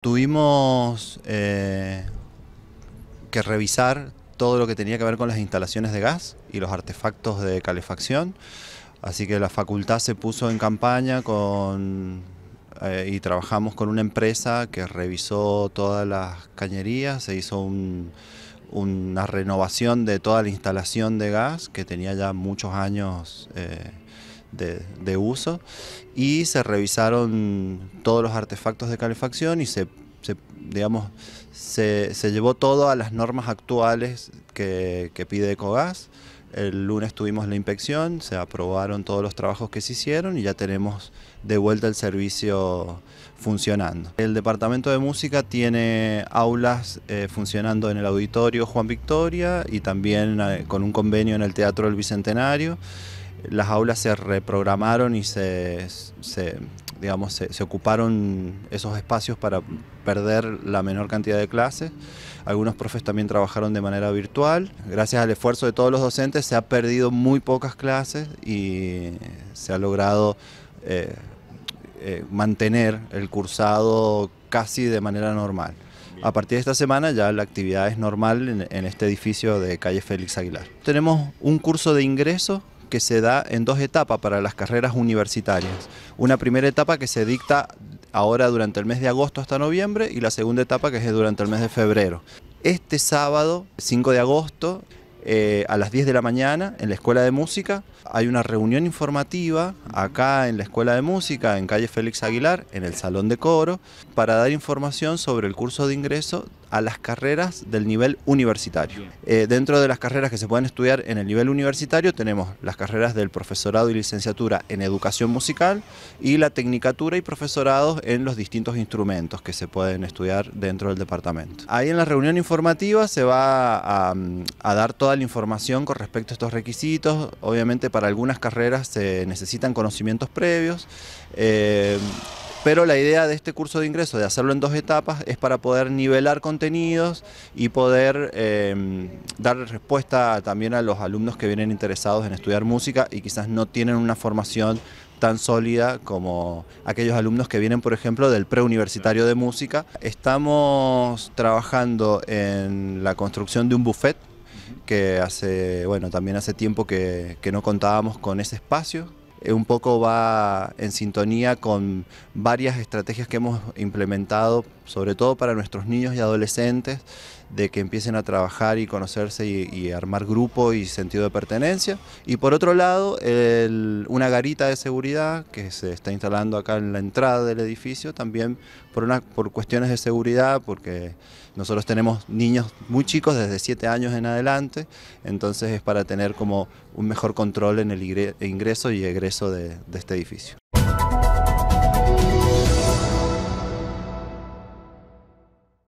Tuvimos eh, que revisar todo lo que tenía que ver con las instalaciones de gas y los artefactos de calefacción, así que la facultad se puso en campaña con, eh, y trabajamos con una empresa que revisó todas las cañerías, se hizo una renovación de toda la instalación de gas que tenía ya muchos años. Eh, de, uso y se revisaron todos los artefactos de calefacción y se digamos, se, llevó todo a las normas actuales que, pide Ecogas. El lunes tuvimos la inspección, se aprobaron todos los trabajos que se hicieron y ya tenemos de vuelta el servicio funcionando. El departamento de música tiene aulas eh, funcionando en el auditorio Juan Victoria y también eh, con un convenio en el Teatro del Bicentenario las aulas se reprogramaron y se, digamos, se, ocuparon esos espacios para perder la menor cantidad de clases. Algunos profes también trabajaron de manera virtual. Gracias al esfuerzo de todos los docentes se ha perdido muy pocas clases y se ha logrado eh, eh, mantener el cursado casi de manera normal. A partir de esta semana ya la actividad es normal en, en este edificio de calle Félix Aguilar. Tenemos un curso de ingreso que se da en dos etapas para las carreras universitarias. Una primera etapa que se dicta ahora durante el mes de agosto hasta noviembre y la segunda etapa que es durante el mes de febrero. Este sábado, 5 de agosto, eh, a las 10 de la mañana en la Escuela de Música. Hay una reunión informativa acá en la Escuela de Música, en calle Félix Aguilar, en el Salón de Coro, para dar información sobre el curso de ingreso a las carreras del nivel universitario. Eh, dentro de las carreras que se pueden estudiar en el nivel universitario tenemos las carreras del profesorado y licenciatura en educación musical y la tecnicatura y profesorados en los distintos instrumentos que se pueden estudiar dentro del departamento. Ahí en la reunión informativa se va a, mm, dar toda la información con respecto a estos requisitos. Obviamente para algunas carreras se necesitan conocimientos previos. Eh, pero la idea de este curso de ingreso, de hacerlo en dos etapas, es para poder nivelar contenidos y poder em, dar respuesta también a los alumnos que vienen interesados en estudiar música y quizás no tienen una formación tan sólida como aquellos alumnos que vienen, por ejemplo, del preuniversitario de música. Estamos trabajando en la construcción de un buffet que hace, bueno, también hace tiempo que no contábamos con ese espacio, eh, un poco va en sintonía con varias estrategias que hemos implementado, sobre todo para nuestros niños y adolescentes, de que empiecen a trabajar y conocerse y, armar grupo y sentido de pertenencia. Y por otro lado, una garita de seguridad que se está instalando acá en la entrada del edificio, también por, una, por cuestiones de seguridad, porque nosotros tenemos niños muy chicos desde 7 años en adelante, entonces es para tener como un mejor control en el ingreso y egreso de este edificio.